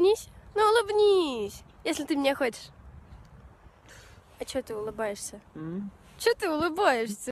улыбнись. Ну улыбнись, если ты меня хочешь. А чё ты улыбаешься? Mm? Чё ты улыбаешься?